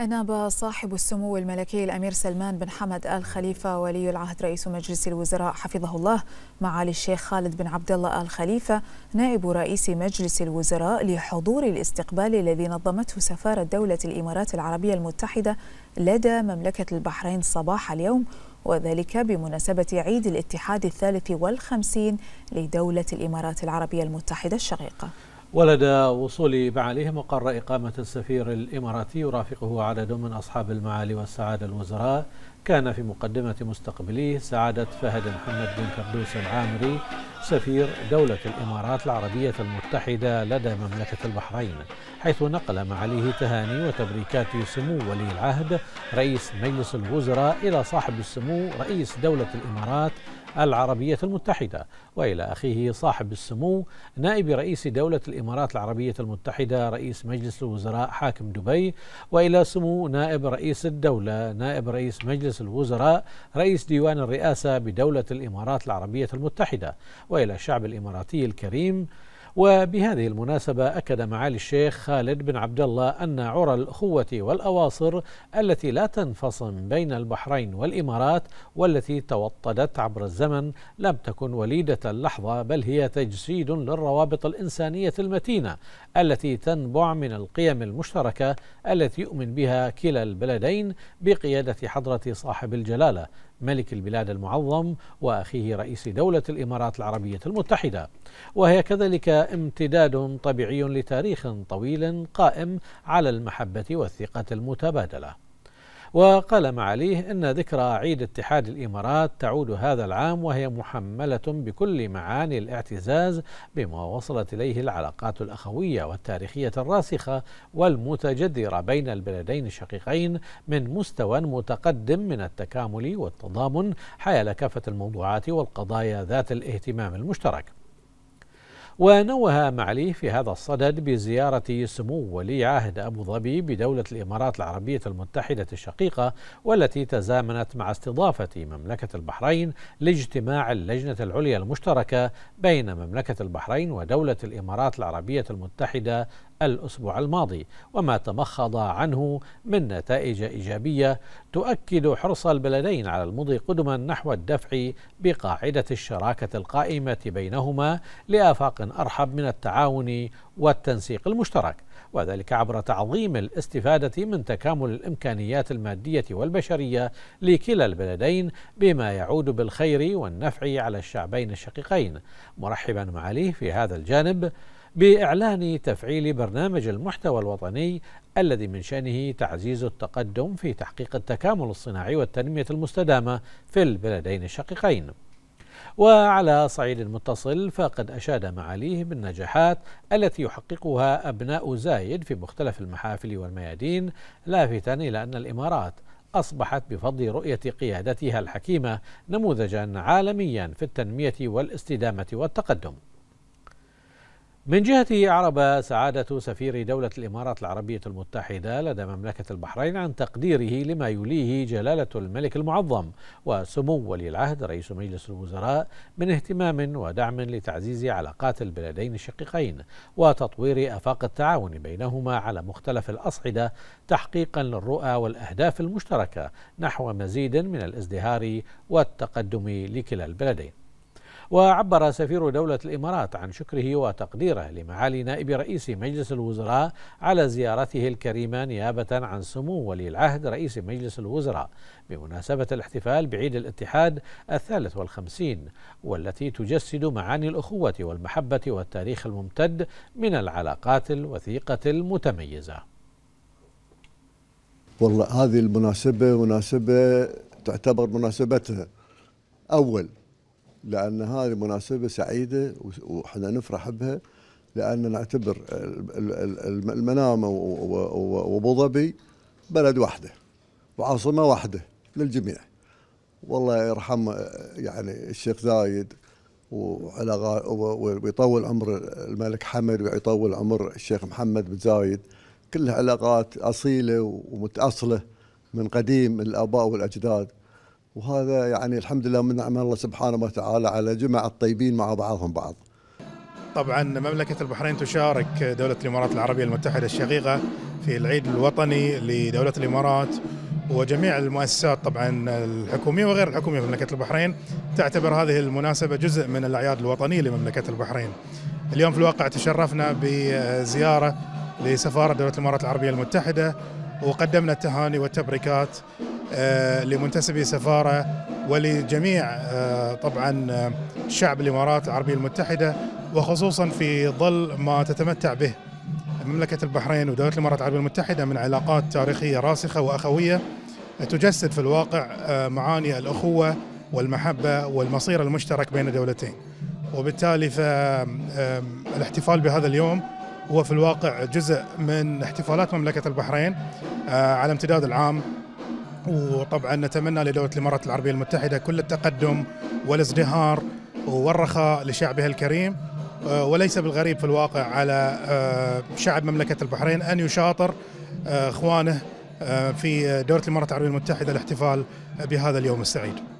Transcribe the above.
أناب صاحب السمو الملكي الأمير سلمان بن حمد آل خليفة ولي العهد رئيس مجلس الوزراء حفظه الله معالي الشيخ خالد بن عبد الله آل خليفة نائب رئيس مجلس الوزراء لحضور الاستقبال الذي نظمته سفارة دولة الإمارات العربية المتحدة لدى مملكة البحرين صباح اليوم وذلك بمناسبة عيد الاتحاد الثالث والخمسين لدولة الإمارات العربية المتحدة الشقيقة ولدى وصول معاليه مقر إقامة السفير الإماراتي يرافقه عدد من أصحاب المعالي والسعادة الوزراء كان في مقدمة مستقبليه سعادة فهد محمد بن فردوس العامري سفير دولة الإمارات العربية المتحدة لدى مملكة البحرين حيث نقل معاليه تهاني وتبريكات سمو ولي العهد رئيس مجلس الوزراء إلى صاحب السمو رئيس دولة الإمارات العربية المتحدة وإلى أخيه صاحب السمو نائب رئيس دولة الإمارات العربية المتحدة رئيس مجلس الوزراء حاكم دبي وإلى سمو نائب رئيس الدولة نائب رئيس مجلس الوزراء رئيس ديوان الرئاسة بدولة الإمارات العربية المتحدة وإلى الشعب الإماراتي الكريم وبهذه المناسبة أكد معالي الشيخ خالد بن عبد الله أن عرى الأخوة والأواصر التي لا تنفصم بين البحرين والإمارات والتي توطدت عبر الزمن لم تكن وليدة اللحظة بل هي تجسيد للروابط الإنسانية المتينة التي تنبع من القيم المشتركة التي يؤمن بها كلا البلدين بقيادة حضرة صاحب الجلالة ملك البلاد المعظم وأخيه رئيس دولة الإمارات العربية المتحدة وهي كذلك امتداد طبيعي لتاريخ طويل قائم على المحبة والثقة المتبادلة وقال معاليه أن ذكرى عيد اتحاد الإمارات تعود هذا العام وهي محملة بكل معاني الاعتزاز بما وصلت إليه العلاقات الأخوية والتاريخية الراسخة والمتجذرة بين البلدين الشقيقين من مستوى متقدم من التكامل والتضامن حيال كافة الموضوعات والقضايا ذات الاهتمام المشترك ونوه عليه في هذا الصدد بزيارة سمو ولي عهد أبو ظبي بدولة الإمارات العربية المتحدة الشقيقة والتي تزامنت مع استضافة مملكة البحرين لاجتماع اللجنة العليا المشتركة بين مملكة البحرين ودولة الإمارات العربية المتحدة الأسبوع الماضي وما تمخض عنه من نتائج إيجابية تؤكد حرص البلدين على المضي قدما نحو الدفع بقاعدة الشراكة القائمة بينهما لآفاق أرحب من التعاون والتنسيق المشترك وذلك عبر تعظيم الاستفادة من تكامل الإمكانيات المادية والبشرية لكلا البلدين بما يعود بالخير والنفع على الشعبين الشقيقين مرحبا معاليه في هذا الجانب باعلان تفعيل برنامج المحتوى الوطني الذي من شانه تعزيز التقدم في تحقيق التكامل الصناعي والتنميه المستدامه في البلدين الشقيقين. وعلى صعيد متصل فقد أشاد معاليه بالنجاحات التي يحققها أبناء زايد في مختلف المحافل والميادين لافتا إلى أن الإمارات أصبحت بفضل رؤية قيادتها الحكيمة نموذجا عالميا في التنمية والاستدامة والتقدم من جهته أعرب سعادة سفير دولة الإمارات العربية المتحدة لدى مملكة البحرين عن تقديره لما يليه جلالة الملك المعظم وسمو ولي العهد رئيس مجلس الوزراء من اهتمام ودعم لتعزيز علاقات البلدين الشقيقين وتطوير آفاق التعاون بينهما على مختلف الأصعدة تحقيقا للرؤى والأهداف المشتركة نحو مزيد من الازدهار والتقدم لكلا البلدين وعبر سفير دولة الإمارات عن شكره وتقديره لمعالي نائب رئيس مجلس الوزراء على زيارته الكريمة نيابة عن سمو ولي العهد رئيس مجلس الوزراء بمناسبة الاحتفال بعيد الاتحاد الثالث والخمسين والتي تجسد معاني الأخوة والمحبة والتاريخ الممتد من العلاقات الوثيقة المتميزة والله هذه المناسبة مناسبة تعتبر مناسبتها أول لان هذه مناسبه سعيده واحنا نفرح بها لان نعتبر المنامه وابو ظبي بلد واحده وعاصمه واحده للجميع والله يرحم يعني الشيخ زايد وعلاقات ويطول عمر الملك حمد ويطول عمر الشيخ محمد بن زايد كلها علاقات اصيله ومتاصله من قديم الاباء والاجداد وهذا يعني الحمد لله من نعم الله سبحانه وتعالى على جمع الطيبين مع بعضهم بعض طبعا مملكة البحرين تشارك دولة الإمارات العربية المتحدة الشقيقة في العيد الوطني لدولة الإمارات وجميع المؤسسات طبعا الحكومية وغير الحكومية في مملكة البحرين تعتبر هذه المناسبة جزء من الأعياد الوطنية لمملكة البحرين اليوم في الواقع تشرفنا بزيارة لسفارة دولة الإمارات العربية المتحدة وقدمنا التهاني والتبريكات آه، لمنتسبي سفارة ولجميع آه، طبعا آه، شعب الإمارات العربية المتحدة وخصوصا في ظل ما تتمتع به مملكة البحرين ودولة الإمارات العربية المتحدة من علاقات تاريخية راسخة وأخوية تجسد في الواقع معاني الأخوة والمحبة والمصير المشترك بين الدولتين وبالتالي فالاحتفال بهذا اليوم هو في الواقع جزء من احتفالات مملكة البحرين على امتداد العام وطبعا نتمنى لدولة الإمارات العربية المتحدة كل التقدم والازدهار والرخاء لشعبها الكريم آه، وليس بالغريب في الواقع على آه، شعب مملكة البحرين أن يشاطر آه، إخوانه في دولة الإمارات العربية المتحدة الاحتفال بهذا اليوم السعيد